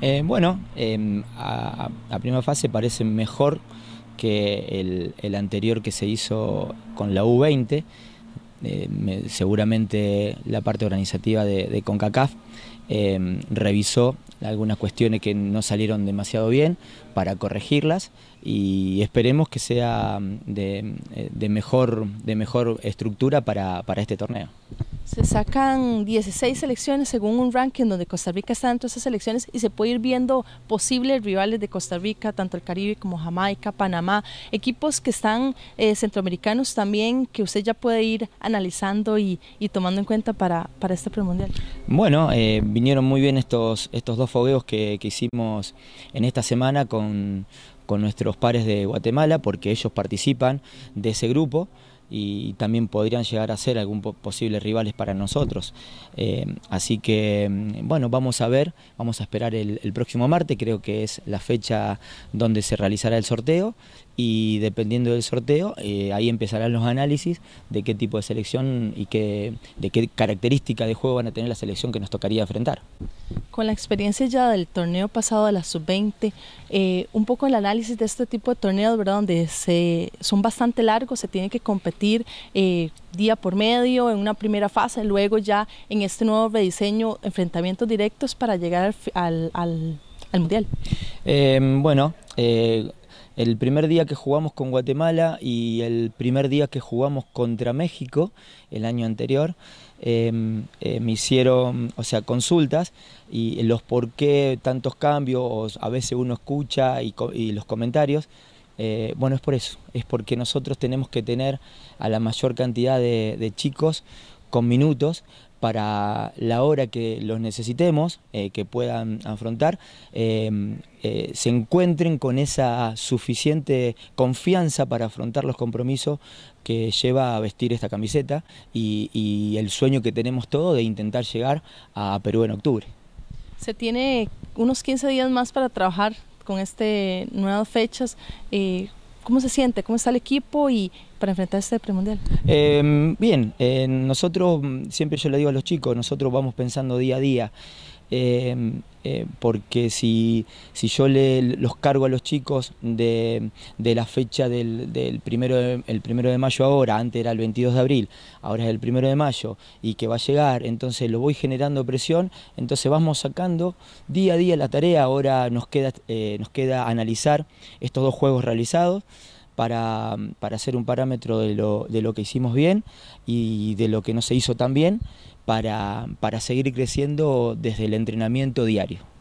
Eh, bueno, em, a, primera fase parece mejor que el, anterior que se hizo con la U20, eh, seguramente la parte organizativa de, CONCACAF em, revisó algunas cuestiones que no salieron demasiado bien para corregirlas y esperemos que sea em, eh, de, mejor, de mejor estructura para este torneo se sacan 16 selecciones según un ranking donde Costa Rica está dentro de esas selecciones y se puede ir viendo posibles rivales de Costa Rica, tanto el Caribe como Jamaica, Panamá, equipos que están eh, centroamericanos también que usted ya puede ir analizando y, tomando en cuenta para, para este premundial. Bueno, eh, vinieron muy bien estos, estos dos fogueos que, que hicimos en esta semana con, con nuestros pares de Guatemala porque ellos participan de ese grupo y, también podrían llegar a ser algún posibles rivales para nosotros. Eh, así que, mm, bueno, vamos a ver, vamos a esperar el, próximo martes, creo que es la fecha donde se realizará el sorteo y dependiendo del sorteo, eh, ahí empezarán los análisis de qué tipo de selección y qué, de qué característica de juego van a tener la selección que nos tocaría enfrentar. Con la experiencia ya del torneo pasado de la sub-20, eh, un poco el análisis de este tipo de torneos, ¿verdad? Donde se, son bastante largos, se tiene que competir eh, día por medio en una primera fase, luego ya en este nuevo rediseño, enfrentamientos directos para llegar al, Mundial? Em, bueno, eh, el primer día que jugamos con Guatemala y el primer día que jugamos contra México el año anterior, em, eh, me hicieron, o sea, consultas y los por qué tantos cambios, a veces uno escucha y los comentarios, eh, bueno, es por eso, es porque nosotros tenemos que tener a la mayor cantidad de, chicos con minutos para la hora que los necesitemos, eh, que puedan afrontar, em, eh, se encuentren con esa suficiente confianza para afrontar los compromisos que lleva a vestir esta camiseta y, el sueño que tenemos todos de intentar llegar a Perú en octubre. Se tiene unos 15 días más para trabajar con este nuevas fechas. Eh, ¿Cómo se siente? ¿Cómo está el equipo? Y, para enfrentarse este al premundial? Em, bien, nosotros, mm, siempre yo le digo a los chicos, nosotros vamos pensando día a día. Em, eh, porque si, si yo le, los cargo a los chicos de, la fecha del, del primero, de, el primero de mayo ahora, antes era el 22 de abril, ahora es el primero de mayo y que va a llegar, entonces lo voy generando presión, entonces vamos sacando día a día la tarea, ahora nos queda, eh, nos queda analizar estos dos juegos realizados para, para hacer un parámetro de lo, de lo, que hicimos bien y de lo que no se hizo tan bien para seguir creciendo desde el entrenamiento diario.